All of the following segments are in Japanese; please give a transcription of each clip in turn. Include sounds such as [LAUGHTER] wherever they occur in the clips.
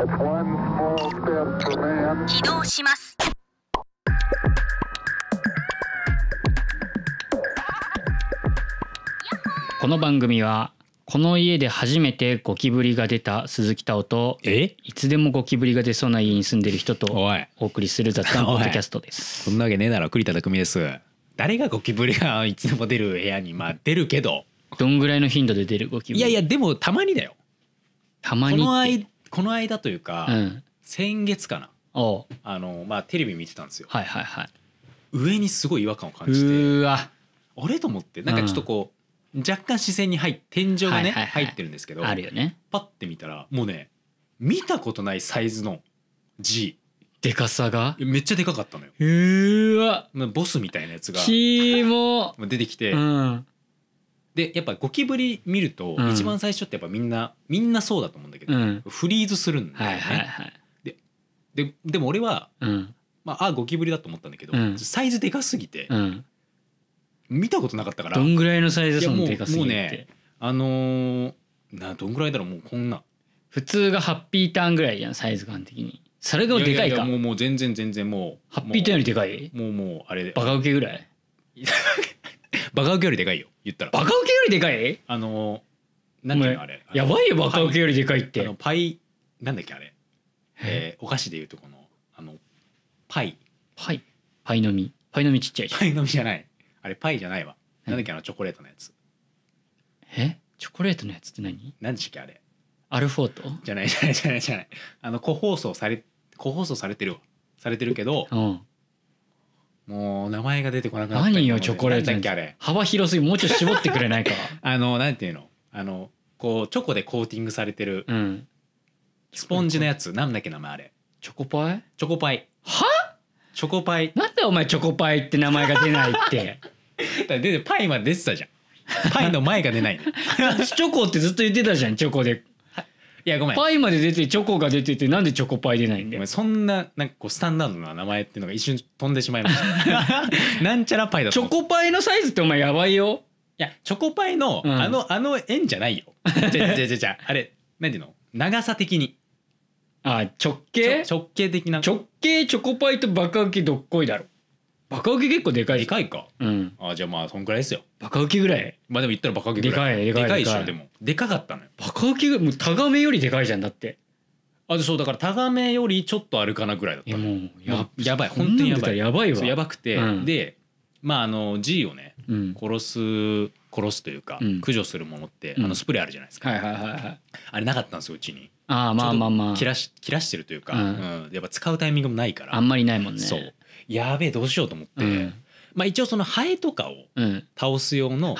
起動します。この番組はこの家で初めてゴキブリが出た鈴木太夫とえいつでもゴキブリが出そうな家に住んでる人とお送りする雑談 [LAUGHS] ポッドキャストです。こんなわけねえだろ栗田匠です。誰がゴキブリがいつでも出る部屋にまあ出るけどどんぐらいの頻度で出るゴキブリいやいやでもたまにだよ。たまにこのこの間というか、うん先月かなおあの、まあ、テレビ見てたんですよはいはいはい上にすごい違和感を感じてわあれと思ってなんかちょっとこう、若干視線に入っ天井がね、はいはいはい入ってるんですけどあるよねパッて見たらもうね見たことないサイズの G でかさがめっちゃでかかったのようわボスみたいなやつがキ出てきて、うんでやっぱゴキブリ見ると一番最初ってやっぱみんな、みんなそうだと思うんだけど、フリーズするんだよね。はいはいはい、でででも俺は、まあ、あゴキブリだと思ったんだけど、サイズでかすぎて、見たことなかったからどんぐらいのサイズそのでかすぎてもうねあのー、などんぐらいだろうもうこんな普通がハッピーターンぐらいじゃんサイズ感的にそれがでかいかもうもう全然全然もうハッピーターンよりでかいもうもうあれバカウケぐらい [LAUGHS] バカウケよりでかいよ言ったらバカウケよりでかいあの何ていうのあれやばいよバカウケよりでかいっあてのパイなんだっけあれ、えーお菓子でいうとこのあのパイパイパイの実パイの実ちっちゃいパイの実じゃないあれパイじゃないわなんだっけあのチョコレートのやつえチョコレートのやつって何何でしたっけあれアルフォートじゃないじゃないじゃないじゃないあの個包装され個包装されてるわされてるけどうんもう名前が出てこなくなった何よチョコレートあれ幅広すぎもうちょっと絞ってくれないか [LAUGHS] あのなんていうのあのこうチョコでコーティングされてるうんスポンジのやつなんだっけ名前あれチョコパイチョコパイはチョコパイなんでお前チョコパイって名前が出ないって [LAUGHS] だでパイまで出てたじゃんパイの前が出ない [LAUGHS] チョコってずっと言ってたじゃんチョコでいやごめんパイまで出てチョコが出ててなんでチョコパイ出ないんだよそんななんかこうスタンダードな名前っていうのが一瞬飛んでしまいました [LAUGHS] なんちゃらパイだとチョコパイのサイズってお前やばいよいやチョコパイの、うんあのあの円じゃないよじゃじゃじゃじゃあれなんていうの長さ的にあ直径直径的な直径チョコパイとバカウケどっこいだろバカウケ結構でかいでかいか。うん。あじゃあまあそんくらいですよ。バカウケぐらい。まあでも言ったらバカウケぐらい。でかいでかいでかいでしょでも。でかかったのよ。バカウケぐもうタガメよりでかいじゃんだって。あそうだからタガメよりちょっとあるかなぐらいだったのもうややばい本当にやばい。やばいわ。やばくて、うんでまああの G をねうん。殺す殺すというか、うん駆除するものって、うんあのスプレーあるじゃないですか、はいはいはいはい。あれなかったんですようちにああまあまあまあ。切らし切らしてるというか、ううんやっぱ使うタイミングもないからあんまりないもんね。そう。やべえどうしようと思って、うん、まあ、一応そのハエとかを倒す用の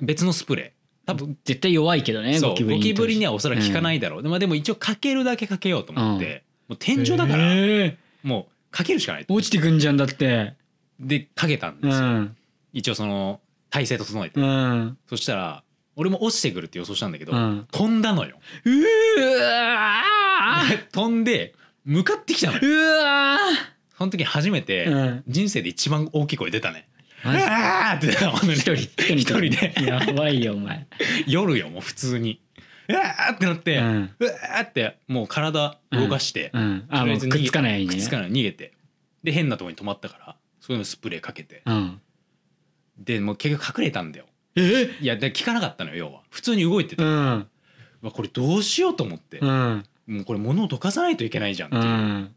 別のスプレー多分絶対弱いけどねゴキブリゴキブリにはおそらく効かないだろう、うん、でも一応かけるだけかけようと思って、うん、もう天井だからもうかけるしかない落ちてくんじゃんだってでかけたんですよ、一応その体勢整えて、そしたら俺も落ちてくるって予想したんだけど、飛んだのようわ飛んで向かってきたのようわその時初めて人生で一番大きい声出たね。うわって出たもね。一人一人で。やばいよお前。夜よもう普通に。うわーってなって、うわーってもう体動かして、うんあもくっつかないくっつかない逃げてで変なとこに止まったからそういうのスプレーかけて、でもう結局隠れたんだよえいやで聞かなかったのよ要は普通に動いてた、うん、これどうしようと思って、もうこれ物をどかさないといけないじゃんっていう、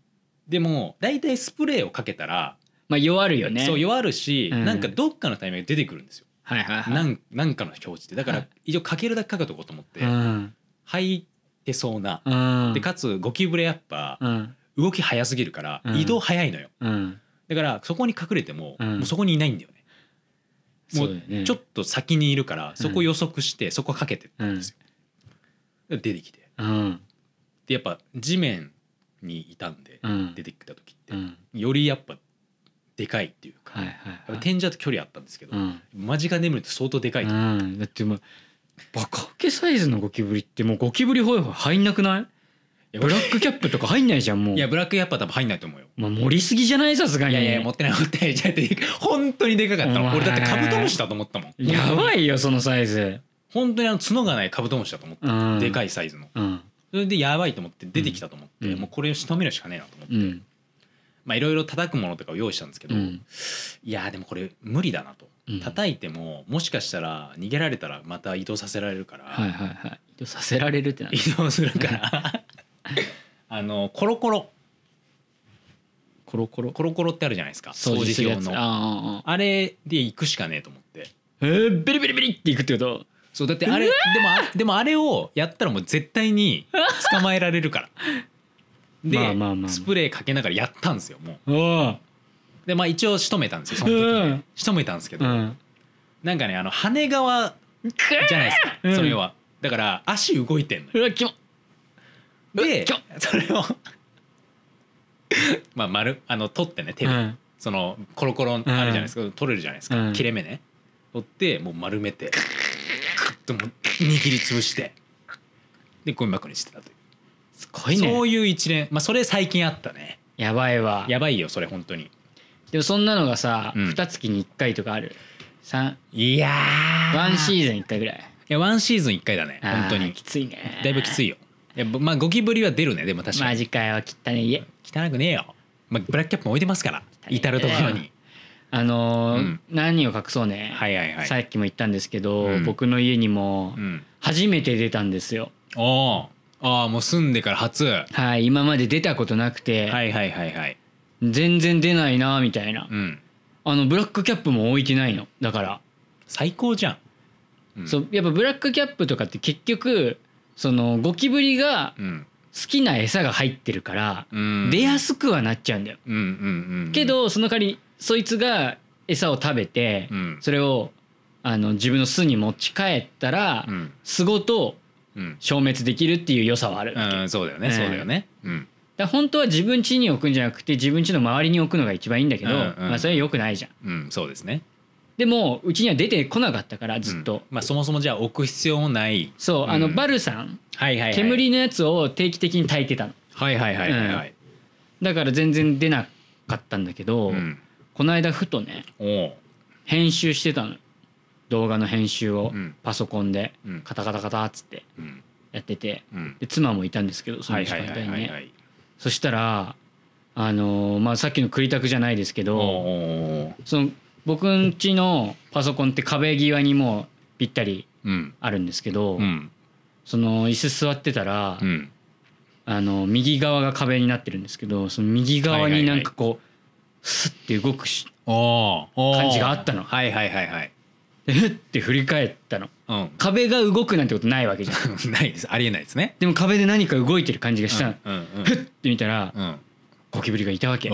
でも大体スプレーをかけたらまあ弱るよねそう弱るし、うんなんかどっかのタイミングで出てくるんですよ、はいはいはいなんなんかの表示ってだから一応かけるだけかけとこうと思って、はい、入ってそうな、うんでかつゴキブレやっぱうん動き早すぎるから移動早いのよ、うんだからそこに隠れても,、うんもうそこにいないんだよねもうちょっと先にいるからそこ予測して、そこかけてったんですよ、で出てきてうんでやっぱ地面にいたんで、うん、出てきた時って、うん、よりやっぱでかいっていうか、はいはいはい、天井と距離あったんですけど、うん、間近眠ると相当でかいと思って、うん、だってもうバカウケサイズのゴキブリってもうゴキブリホイホイ入んなくないブラックキャップとか入んないじゃんもういやブラックキャップは多分入んないと思うよ、まあ、盛りすぎじゃないさすがにいやいや持ってない持ってないじゃって本当にでかかった俺だってカブトムシだと思ったもんやばいよそのサイズ本当にあの角がないカブトムシだと思った、うん、でかいサイズの、うんそれでやばいと思って出てきたと思って、うん、もうこれを仕留めるしかねえなと思って、まあいろいろ叩くものとかを用意したんですけど、うん、いやでもこれ無理だなと、うん、叩いてももしかしたら逃げられたらまた移動させられるから、はいはいはい、移動させられるってな移動するからあのコロコロコロコロコロコロってあるじゃないですか掃除用のあれで行くしかねえと思ってえー、ビリビリビリっていくってことそうだってあれでもあでもあれをやったらもう絶対に捕まえられるから [LAUGHS] で、まあまあまあスプレーかけながらやったんですよもうでまあ一応仕留めたんですよその時ね、うん仕留めたんですけど、うんなんかねあの羽側じゃないですか、うんその要はだから足動いてんのようわでょそれを [LAUGHS] まあ丸あの取ってね手うで、んそのコロコロあるじゃないですか、取れるじゃないですか、うん切れ目ね取ってもう丸めてでも握りつぶしてでゴミ箱にしてたというすごいねそういう一連まあそれ最近あったねやばいわやばいよそれ本当にでもそんなのがさ、うん二月に1回とかある三いやワンシーズン1回ぐらいいやワンシーズン1回だね本当にきついねだいぶきついよいやまあゴキブリは出るねでも確かマにジかよ汚家汚くねえよ、まあ、ブラックキャップも置いてますから至る所にあのーうん何を隠そうね、はいはいはい。さっきも言ったんですけど、うん僕の家にも初めて出たんですよ。おーああ、もう住んでから初。はい、今まで出たことなくて、はいはいはい。はい全然出ないなみたいな、うん。あのブラックキャップも置いてないのだから、最高じゃん。うんそうやっぱブラックキャップとかって結局そのゴキブリが好きな餌が入ってるから、出やすくはなっちゃうんだよ、け、どその代わりそいつが餌を食べて、うんそれをあの自分の巣に持ち帰ったら、うん巣ごと消滅できるっていう良さはある、だかうんそうだよね、うんそうだよねうんら本当は自分家に置くんじゃなくて自分家の周りに置くのが一番いいんだけど、うんうんまあ、それは良くないじゃんうんそうですねでもうちには出てこなかったからずっと、うんまあそもそもじゃあ置く必要もないそうあの、バルさんはいはいはい煙のやつを定期的に炊いてたのはいはいはいはいはいだから全然出なかったんだけど、うんこの間ふとね編集してたの動画の編集をパソコンでカタカタカタっつってやっててうんで妻もいたんですけどその時間帯にねそしたらあのーまあさっきの栗拓じゃないですけどその僕ん家のパソコンって壁際にもうぴったりうんあるんですけど、うんその椅子座ってたら、うんあの右側が壁になってるんですけどその右側になんかこうスッて動くし感じがあったの。はいはいはいはい。でフって振り返ったの、うん、壁が動くなんてことないわけじゃん [LAUGHS] ないですありえないですねでも壁で何か動いてる感じがしたの、うんうんうん、って見たら、うん、ゴキブリがいたわけ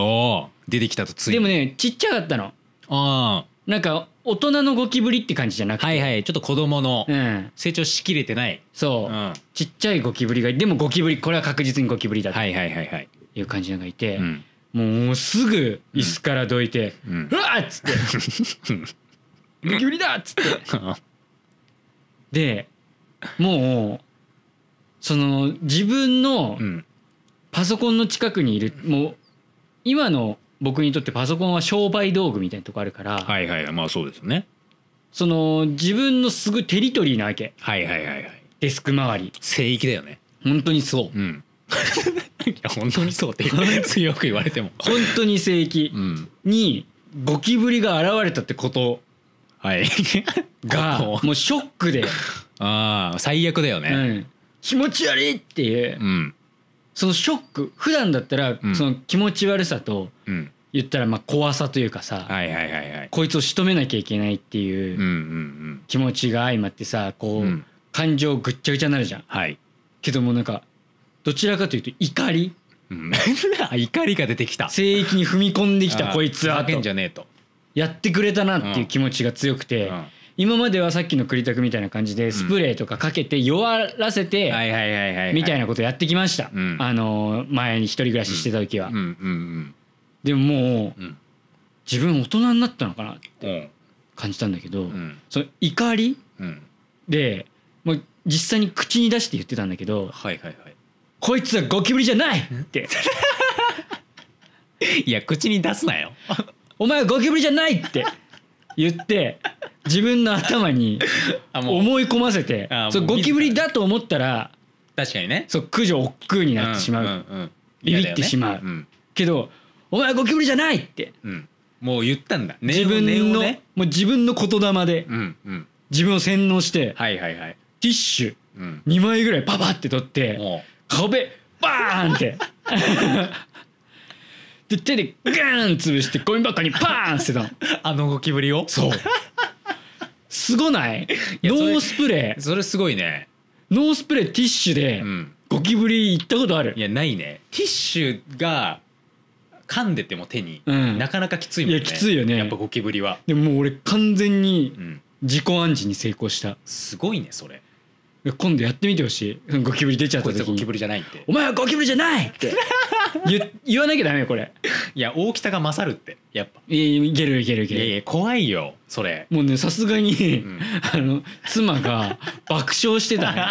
出てきたとついでもねちっちゃかったのあなんか大人のゴキブリって感じじゃなくてはいはいちょっと子供の、うん、成長しきれてないそう、うん、ちっちゃいゴキブリがでもゴキブリこれは確実にゴキブリだはいはいはいはいいう感じのがいて、うん、もうすぐ椅子からどいて「うん、うわっ!」っつって「無理無理だ!」っつってでもうその自分のパソコンの近くにいるもう今の僕にとってパソコンは商売道具みたいなとこあるからはいはいまあそうですねその自分のすぐテリトリーなわけはいはいはいはいデスク周り聖域だよね本当にそう、うん、[LAUGHS] いや本当にそうって強く言われても本当に正規にゴキブリが現れたってことはい [LAUGHS] がもうショックでああ最悪だよね、うん、気持ち悪いっていう、うん、そのショック普段だったらその気持ち悪さと言ったらまあ怖さというかさ、こいつを仕留めなきゃいけないっていう気持ちが相まってさこう、感情ぐっちゃぐちゃになるじゃん。はい、けどもなんかどちらかというと怒り [LAUGHS] 怒りが出てきた聖域に踏み込んできたこいつはんじゃねえとやってくれたなっていう気持ちが強くて、今まではさっきの栗田君みたいな感じでスプレーとかかけて弱らせてみたいなことやってきました、あの前に一人暮らししてた時は、でももう、自分大人になったのかなって感じたんだけど、その怒りで、まあ、実際に口に出して言ってたんだけどはいはいはいこいつはゴキブリじゃないって [LAUGHS] いや口に出すなよ [LAUGHS] お前はゴキブリじゃないって言って自分の頭に思い込ませてそうゴキブリだと思ったら確かにねそう駆除億劫になってしまううんうんうん、ビビってしまう、ねうん、けど「お前はゴキブリじゃない!」って、うん、もう言ったんだ、自分の、ね、もう自分の言霊で、自分を洗脳して、ティッシュ2枚ぐらいパパって取って。壁バーンってで手でガーン潰してゴミ箱にパーンしてたのあのゴキブリをそうすごないいノースプレーそれすごいねノースプレーティッシュでゴキブリ行ったことあるいやないねティッシュが噛んでても手に、うんなかなかきついもんねいやきついよねやっぱゴキブリはでももう俺完全に自己暗示に成功したすごいねそれ今度やってみてほしい [LAUGHS] ゴキブリ出ちゃった時ゴキブリじゃないってお前はゴキブリじゃないって [LAUGHS] 言言わなきゃダメよこれいや大きさが勝るってやっぱいやいけるいけるいけるいやいや怖いよそれもうねさすがに、うん、[LAUGHS] あの妻が爆笑してたね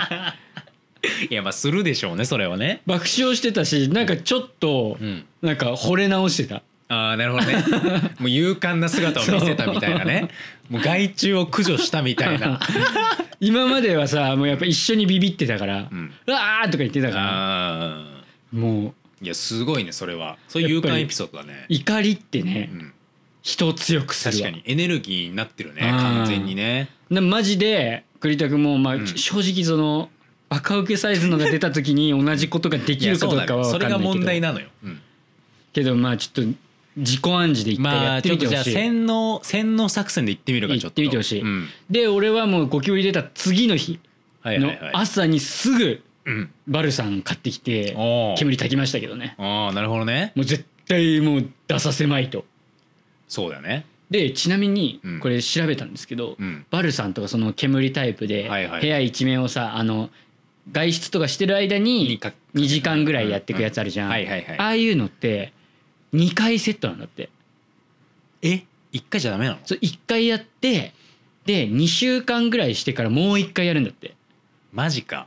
いやまあするでしょうねそれはね爆笑してたしなんかちょっと、うん、なんか惚れ直してたああなるほどね [LAUGHS] もう勇敢な姿を見せたみたいなねもう害虫を駆除したみたいな [LAUGHS] 今まではさもうやっぱ一緒にビビってたから「うん、うわ!」とか言ってたからもういやすごいねそれはそういう勇敢エピソードだね怒りってね、うん、人を強くする確かにエネルギーになってるね完全にねマジで栗田君もまあ、うん、正直そのバカウケサイズのが出た時に同じことができるかどうかは分かんないけどそれが問題なのよ、けどまあちょっと自己暗示で一回まやあってちょっとじゃあ洗脳洗脳作戦で行ってみるかちょっと行ってみてほしいうんで俺はもうゴキブリ出た次の日はいの朝にすぐうんバルさん買ってきて煙炊きましたけどねああなるほどねもう絶対もう出させまいとそうだよねでちなみにこれ調べたんですけど、うんバルさんとかその煙タイプで部屋一面をさあの外出とかしてる間に2時間ぐらいやってくやつあるじゃん、うんはいはいはいああいうのって2回セットなんだってえ一1回じゃダメなのそう1回やってで2週間ぐらいしてからもう1回やるんだってマジか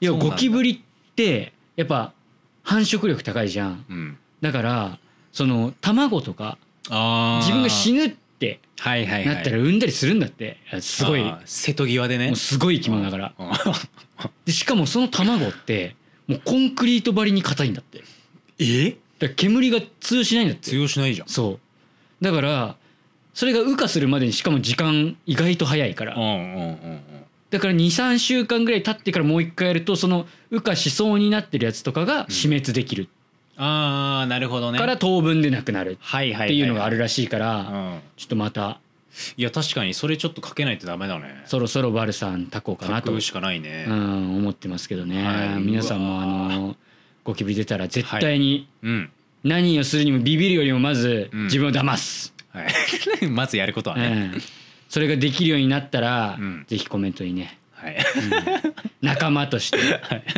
いやゴキブリってやっぱ繁殖力高いじゃん、うん、だからその卵とか自分が死ぬってなったら産んだりするんだって、はいはい、すごい瀬戸際でねすごい生き物だからでしかもその卵ってもうコンクリート張りに硬いんだってえだから煙が通用しないんだって通用しないじゃんそうだからそれが羽化するまでにしかも時間意外と早いから、うんうんうんうんだから23週間ぐらい経ってからもう一回やるとその羽化しそうになってるやつとかが死滅できる、ああなるほどねから当分でなくなるっはいはいていうのがあるらしいからうんちょっとまたいや確かにそれちょっとかけないとダメだねそろそろバルさんタコかなと、うくしかないね、ん、思ってますけどね、はい皆さんもあのゴキブリ出たら絶対に何をするにもビビるよりもまず自分を騙す、はい、[LAUGHS] まずやることはね、うん、それができるようになったら、うん、ぜひコメントにね、はいうん、仲間として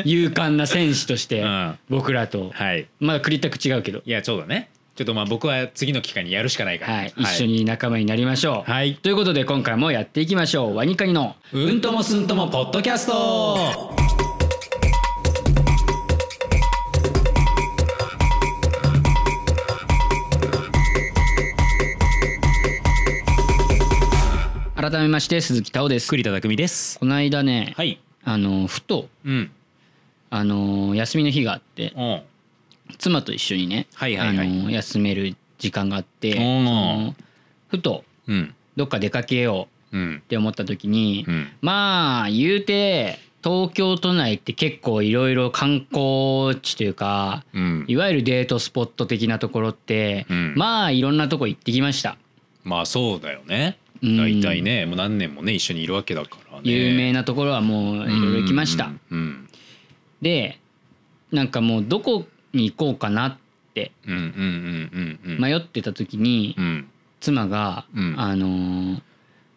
勇敢な戦士として、僕らと、はい、まだ栗田く違うけどいやそうだねちょっとまあ僕は次の機会にやるしかないから、はい、一緒に仲間になりましょう、はい、ということで今回もやっていきましょう「ワニカニのうんともすんともポッドキャスト」改めまして鈴木太郎です栗田匠ですこの間ね、はいあのふとうんあの休みの日があって妻と一緒にね、はいはいはいあの休める時間があってふとうんどっか出かけよううんって思った時に、うんまあ言うて東京都内って結構いろいろ観光地というかうんいわゆるデートスポット的なところって、うんまあいろんなとこ行ってきました。まあそうだよね大体ねもう何年もね一緒にいるわけだからね有名なところはもういろいろ行きました、でなんかもうどこに行こうかなって迷ってた時に、うん、妻が、あのー、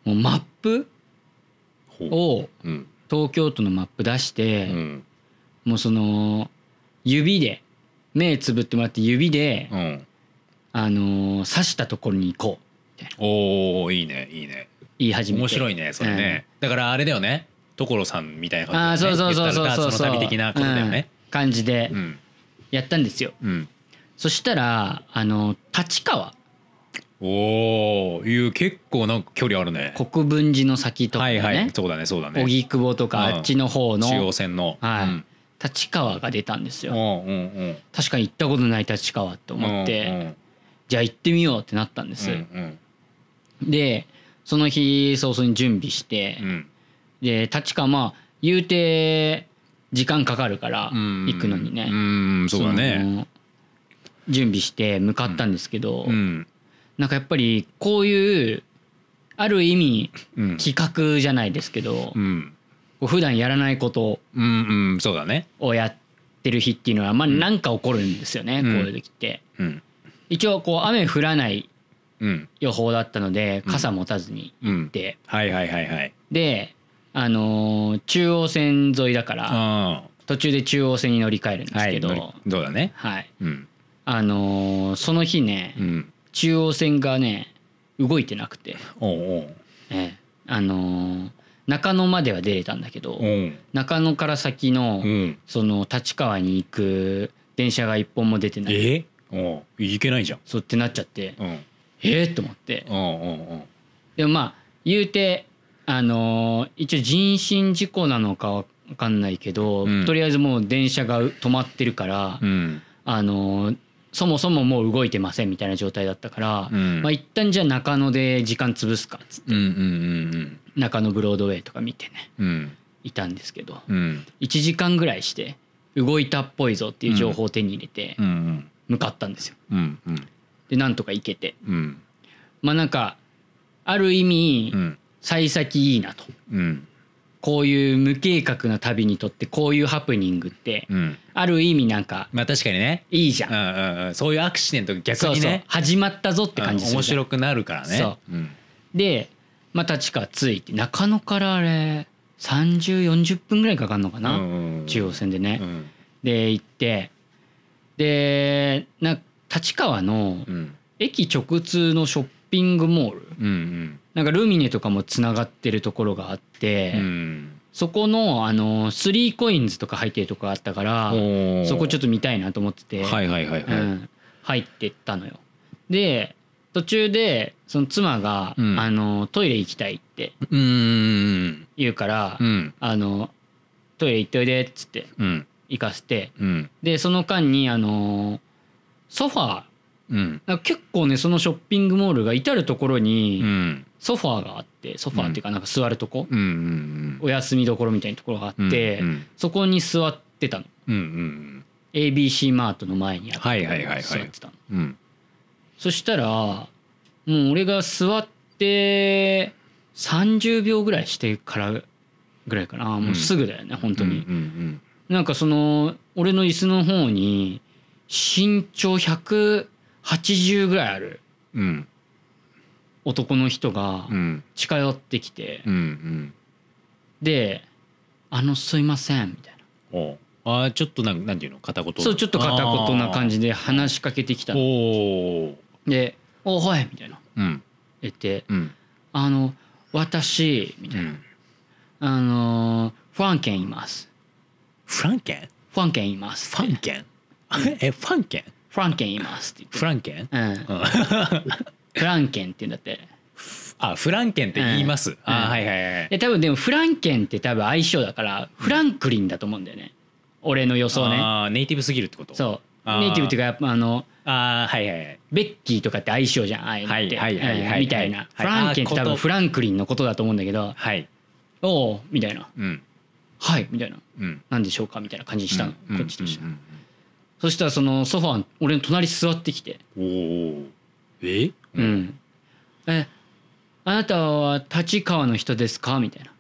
もうマップを、東京都のマップ出して、もうその指で目つぶってもらって指で、あのー、したところに行こうたいおおいいねいいね言い始め面白いねそれね、うん、だからあれだよね所さんみたいな感じで、ね、あそうそうそうそうそうそう旅的なことだよね、うん、感じでやったんですよ、うん、そしたらあの立川おおいう結構なんか距離あるね国分寺の先とかね、はいはい、そうだねそうだね荻窪とかあっちの方の、中央線の、はい、立川が出たんですよ、うんうんうん、確かに行ったことない立川と思って、うんうん、じゃあ行ってみようってなったんです、うんうん、でその日早々に準備して、うん、で立川まあ言うて時間かかるから行くのにね、うそうだね準備して向かったんですけど、うん、なんかやっぱりこういうある意味企画じゃないですけど、うん、普段やらないことをやってる日っていうのはまあなんか起こるんですよね、こういう時って。一応こう雨降らない予報だったので、傘持たずに行って、はいはいはいはいであのー、中央線沿いだから途中で中央線に乗り換えるんですけど、はい、どうだねはい、うん、あのー、その日ね、うん、中央線がね動いてなくておうえあのー、中野までは出れたんだけど中野から先の、うん、その立川に行く電車が一本も出てないえー、お行けないじゃんそうってなっちゃって、うんえっ、と思って、でもまあ言うてあのー、一応人身事故なのかわかんないけど、うん、とりあえずもう電車が止まってるから、うん、あのー、そもそももう動いてませんみたいな状態だったから、うん、まあ一旦じゃあ中野で時間潰すかっつって、中野ブロードウェイとか見てね、うん、いたんですけど、うん、1時間ぐらいして動いたっぽいぞっていう情報を手に入れて向かったんですよ。うんうんでなんとか行けて、うん、まあなんかある意味、うん、幸先いいなと、うん、こういう無計画な旅にとってこういうハプニングって、ある意味なんかまあ確かにねいいじゃん,、うんうんうん、そういうアクシデント逆にね始まったぞって感じする、面白くなるからねそう、うん、でまた地下ついて中野からあれ3040分ぐらいかかるのかな、中央線でね、で行ってでなんか立川の駅直通のショッピングモール、うんうん、なんかルミネとかもつながってるところがあって、うん、そこのあのスリーコインズとか入ってるとこあったからそこちょっと見たいなと思ってて、はいはいはいはい、入ってったのよ。で途中でその妻が、うん、あのトイレ行きたいって言うから、うん、あのトイレ行っておいでっつって行かせて、うん、でその間にあのソファー、うん、結構ねそのショッピングモールが至る所にソファーがあってソファーっていうかなんか座るとこ、うんうんうん、お休みどころみたいなところがあって、うんうん、そこに座ってたの、うんうん、ABC マートの前にあって、はいはいはいはい、座ってたの、そしたらもう俺が座って30秒ぐらいしてからぐらいかなもうすぐだよね、うん、本当に、うんうんうん、なんかその俺の椅子の方に身長180ぐらいある男の人が近寄ってきて、で「あのすいません」みたいな。あちょっとなんなんていうの片言そうちょっと片言な感じで話しかけてきたで「おはい」みたいな、うん、言って、うん、あの私」みたいな、うん、あのファンケンいます」フランケンファンケンいます。ファンケンえフランケンフランケンいますってってフランケン、うん、フランケンって言うんだってあフランケンって言います、うん、あはいはいはいで多分でもフランケンって多分相性だからフランクリンだと思うんだよね俺の予想ねあネイティブすぎるってことそうネイティブっていうかやっぱあのあはいはいはいベッキーとかって相性じゃんああいうのってみたいな、フランケンって多分フランクリンのことだと思うんだけどはいおおみたいな、うん、はいみたいな、うん、何でしょうかみたいな感じにしたの、こっちとして、うんそしたらそのソファー俺の隣座ってきておおえうんえあなたは立川の人ですか?」みたいな、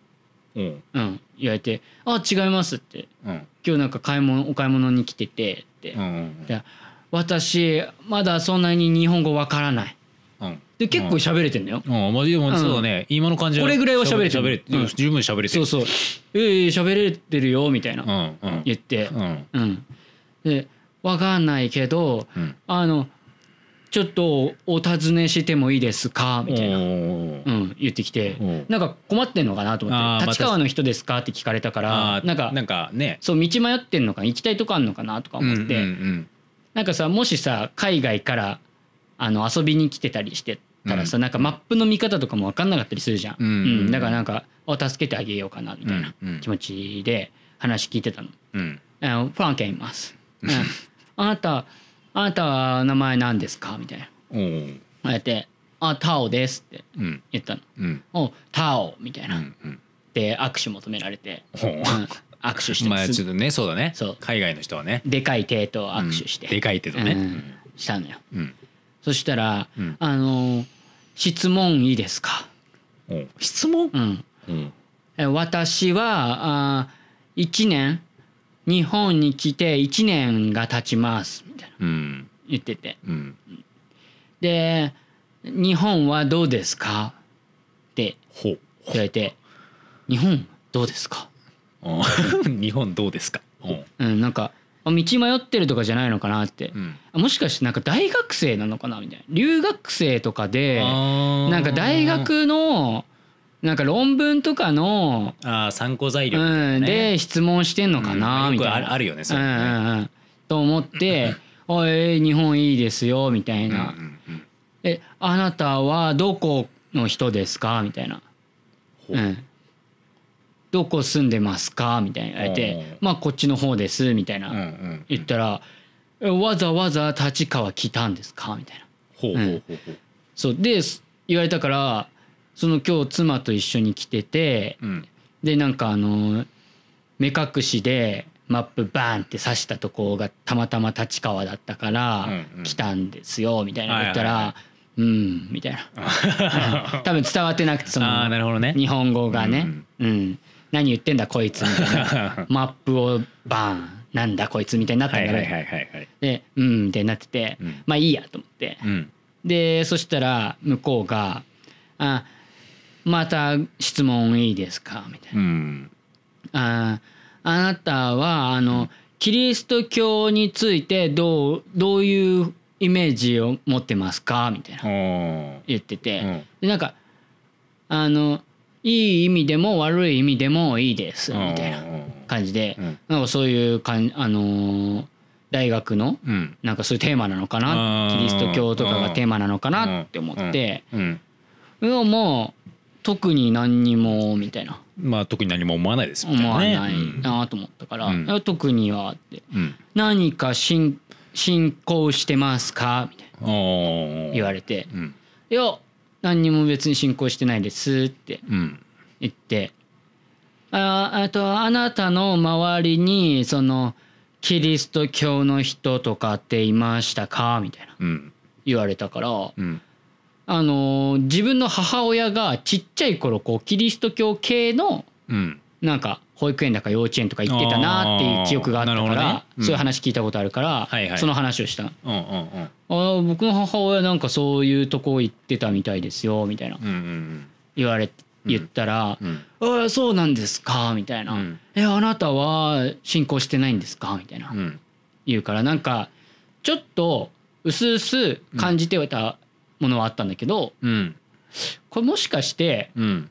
うんうん、言われて「あ違います」ってうん「今日なんか買い物お買い物に来てて」って、うんうんで私まだそんなに日本語わからない」うんで結構喋れてんだよ、うんまあでもそうだね今の感じはこれぐらいは喋れてる喋れうん十分喋れてそうそう「ええ喋れてるよ」みたいな、うんうん言ってうんうんでわかんないけど、うん、あのちょっとお尋ねしてもいいですか?」みたいな、うん、言ってきてなんか困ってんのかなと思って「立川の人ですか?」って聞かれたからなんかなんか、ね、そう道迷ってんのか行きたいとこあんのかなとか思って、うんうんうん、なんかさもしさ海外からあの遊びに来てたりしてたらさ、うん、なんかマップの見方とかも分かんなかったりするじゃん、うん、うん、だからなんか助けてあげようかなみたいな気持ちで話聞いてたの。うん、あのフランケンいます。[LAUGHS] あなたあなたは名前なんですか?」みたいなああて「あタオです」って言ったのうん「おタオ」みたいうな、んうんで握手求められて、うん握手してまあちょっとねそうだねそう海外の人はねでかい手と握手して、うんでかい手とねうんしたのようんそしたら、うんあの質問いいですか?」質問うんうん「私はあ一年日本に来て1年が経ちますみたいな、うん、言ってて、うん、で「日本はどうですか?」って言われて「日本どうですか?」[LAUGHS] 日本どうですかうん、なんか道迷ってるとかじゃないのかなって、うん、もしかしてなんか大学生なのかなみたいな留学生とかでなんか大学のなんか論文とかのあ参考材料、ね、うん、で質問してんのかな、みたいな、あるよねそね、うんうんうん、と思って「[LAUGHS] おい日本いいですよ」みたいな「うんうんうん、えあなたはどこの人ですか?」みたいな。うん、どこ住んでますか?」みたいな言われて「まあこっちの方です」みたいな言ったら「わざわざ立川来たんですか?」みたいな。そうで言われたからその今日妻と一緒に来てて、うん、でなんかあの目隠しでマップバーンって刺したとこがたまたま立川だったから来たんですよみたいな言ったら「うん」みたいな [LAUGHS] 多分伝わってなくてその日本語がね「何言ってんだこいつ」みたいな「[LAUGHS] マップをバーン」なんだこいつみたいになったんだけで「うん」みたいになっててまあいいやと思ってでそしたら向こうが「あまた質問いいですか?」みたいな。うん、ああなたはあのキリスト教についてどうどういうイメージを持ってますか?」みたいな言ってて、うん、でなんかあのいい意味でも悪い意味でもいいですみたいな感じで、うん、なんかそういうかんあのー、大学の、うん、なんかそういうテーマなのかなキリスト教とかがテーマなのかなって思って、うん、も特に何にもみたいなまあ特に何も思わないですみたいな、ね、思わないなと思ったから、うん、特にはって、うん、何か進進行してますかみたいな言われて、うん、いや何にも別に進行してないですって言って、うん、ああとあなたの周りにそのキリスト教の人とかっていましたかみたいな、言われたから、うんあの自分の母親がちっちゃい頃こうキリスト教系のなんか保育園だか幼稚園とか行ってたなっていう記憶があったから、ねうんそういう話聞いたことあるから、はいはいその話をしたうんうんうんあ僕の母親なんかそういうとこ行ってたみたいですよみたいなうんうん言われ言ったら「うんああそうなんですか」みたいな「うんえあなたは信仰してないんですか?」みたいなうん言うからなんかちょっと薄々感じてはいたものはあったんだけど、うん、これもしかして、うん、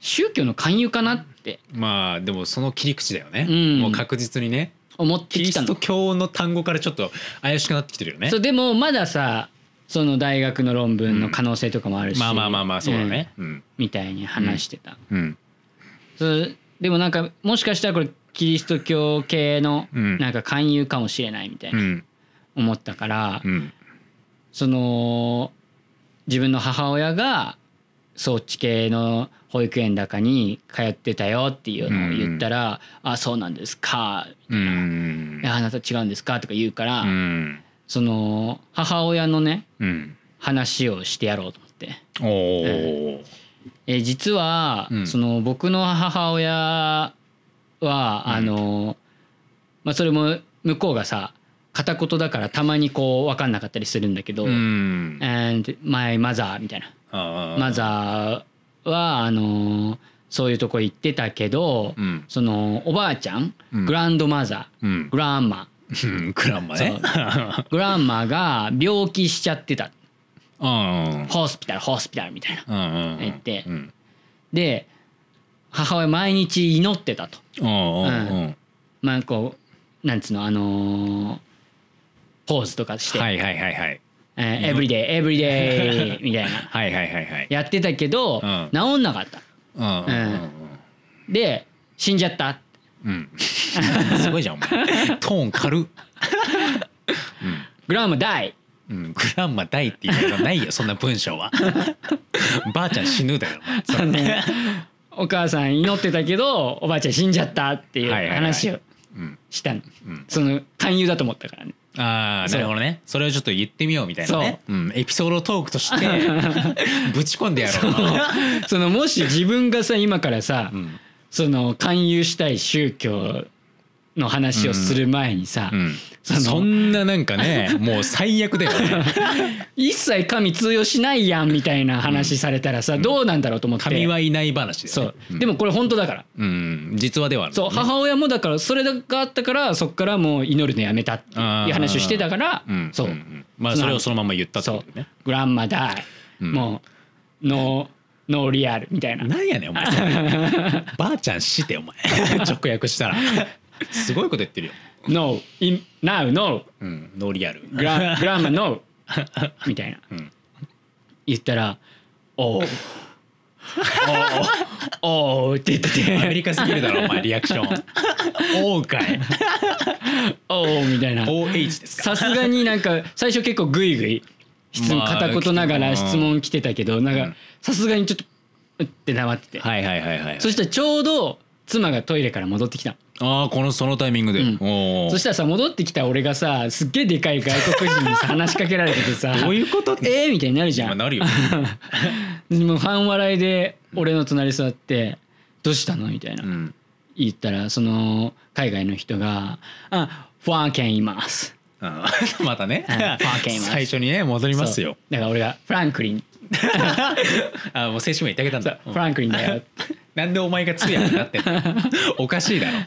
宗教の勧誘かなってまあでもその切り口だよね、うん、もう確実にね思ってきたのキリスト教の単語からちょっと怪しくなってきてるよねそうでもまださその大学の論文の可能性とかもあるし、まあまあまあまあそうだね、みたいに話してた、うんでもなんかもしかしたらこれキリスト教系のなんか勧誘かもしれないみたいな思ったから、うん、その自分の母親がそっち系の保育園だかに通ってたよっていうのを言ったら「うん、あそうなんですか」みたいな「あなた違うんですか」とか言うから、うん、その母親のね、うん、話をしてやろうと思って。おえ実は、その僕の母親はあの、まあ、それも向こうがさ片言だからたまにこう分かんなかったりするんだけど「うん、and my mother」みたいな「マザー」はあのそういうとこ行ってたけど、うん、そのおばあちゃん、うん、グランドマザー、グランマグランマねグランマが病気しちゃってたホスピタルホスピタルみたいな言ってで母親毎日祈ってたと。まあこうなんつうのあのー、ポーズとかして、はいはいはいはい。えー、エブリデイエブリデイみたいなはいはいはいはい。やってたけど、うん治んなかったうんうんで死んじゃったうんすごいじゃんお前。[LAUGHS] トーン軽っ。グランマダイうん。グランマ大って言うのないよそんな文章は。[LAUGHS] ばあちゃん死ぬだよ。おお母さん祈ってたけどおばあちゃん死んじゃったっていうはいはいはい話をうんしたその勧誘だと思ったからねああなるほどねそれをちょっと言ってみようみたいなねう、ん、エピソードトークとして [LAUGHS] ぶち込んでやろうそのもし自分がさ今からさ、うんその勧誘したい宗教の話をする前にさ、うんそそんななんかねもう最悪だよね [LAUGHS] 一切神通用しないやんみたいな話されたらさ、うん、どうなんだろうと思って神はいない話で、ね、そう、でもこれ本当だから、うん、実話ではある、ね、そう母親もだからそれがあったからそっからもう祈るのやめたっていう話をしてたから、うん、そう、まあそれをそのまま言ったってとねグランマダイ、もうの、ノーリアルみたいな。なんやねん、お前。[LAUGHS] ばあちゃんして、お前。直訳したら。すごいこと言ってるよ No in now no うんノーリアルグラグラマ n みたいな、うん言ったらおうおおって言っててアメリカすぎるだろお前リアクションおかいおおみたいな OH ですかさすがになんか最初結構グイグイ質問まあ片言ながら質問来てたけどなんかさすがにちょっとうってなまっててはいはいはいはいそしてちょうど妻がトイレから戻ってきたああこのそのタイミングで、うんおそしたらさ戻ってきた俺がさすっげえでかい外国人にさ話しかけられててさどういうことってえー、みたいになるじゃん。なるよ [LAUGHS] もう半笑いで俺の隣座って「どうしたの?」みたいなうん言ったらその海外の人が「あファーケンいます」あ [LAUGHS] またねーケン最初にね戻りますよだから俺が「フランクリン」[LAUGHS] あもう青春も言ってあげたんだ「フランクリンだよ」なんでお前が通訳になってんの [LAUGHS] おかしいだろ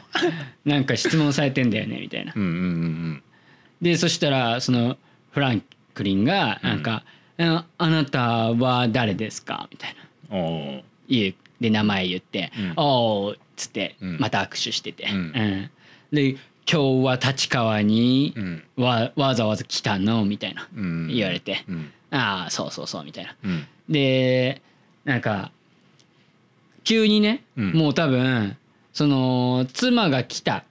なんか質問されてんだよねみたいな。うんうんうんでそしたらそのフランクリンがなんか、あ「あなたは誰ですか?」みたいなおーうで名前言ってうん「おお」っつってまた握手してて、うんうんで「今日は立川にわわざわざ来たの?」みたいな言われてうん「ああそうそうそう」みたいな。うんでなんか急にね、もう多分その妻が来た、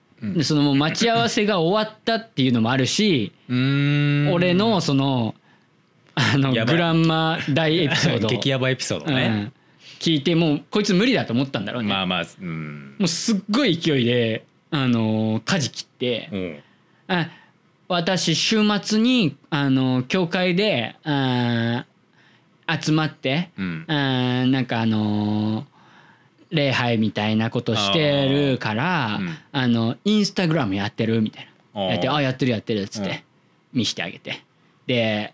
そのもう待ち合わせが終わったっていうのもあるし俺のそのあのグランマ大エピソード [LAUGHS] 激ヤバエピソードね、聞いてもうこいつ無理だと思ったんだろうねまあまあ、うん、もうすっごい勢いであの事切って、うん、あ私週末にあの教会であ集まって、うん、あなんかあのー礼拝みたいなことしてるからあ、あのインスタグラムやってるみたいなやって「あやってるやってる」っつって、見してあげてで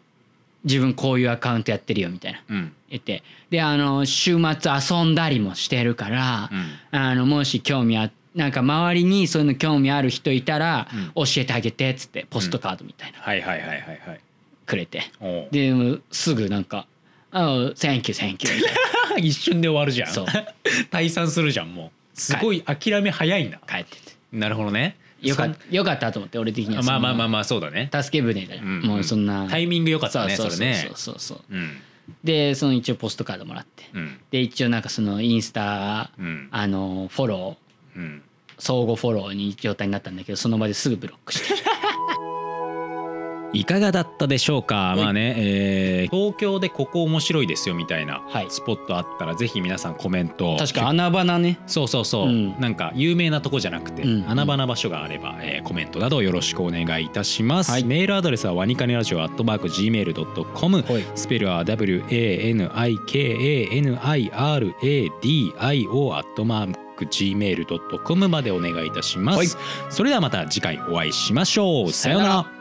自分こういうアカウントやってるよみたいな、うん、言ってであの週末遊んだりもしてるから、うん、あのもし興味あなんか周りにそういうの興味ある人いたら教えてあげてっつってポストカードみたいな、うん、はいはいはいはいはいくれてですぐなんか「Oh thank you thank you」みたいな一瞬で終わるじゃん [LAUGHS] 退散するじゃんもうすごい諦め早いんだ帰っててなるほどねよかよかったと思って俺的にはまあまあまあまあそうだね助け舟だよ、うんうん、もうそんなタイミングよかったねそれねそうそうそう、うん、でその一応ポストカードもらって、うん、で一応なんかそのインスタ、うん、あのフォロー、うん、相互フォローに状態になったんだけどその場ですぐブロックしていかがだったでしょうか、はい、まあね、えー、東京でここ面白いですよみたいなスポットあったらぜひ皆さんコメント確か穴場なねそうそうそう、うん、なんか有名なとこじゃなくて、うん、穴場な場所があれば、えー、コメントなどよろしくお願いいたします、はい、メールアドレスはワニカネラジオアットマーク Gmail.com、はい、スペルは WANIKANIRADIO アットマーク gmail.com までお願いいたします、はい、それではまた次回お会いしましょうさようなら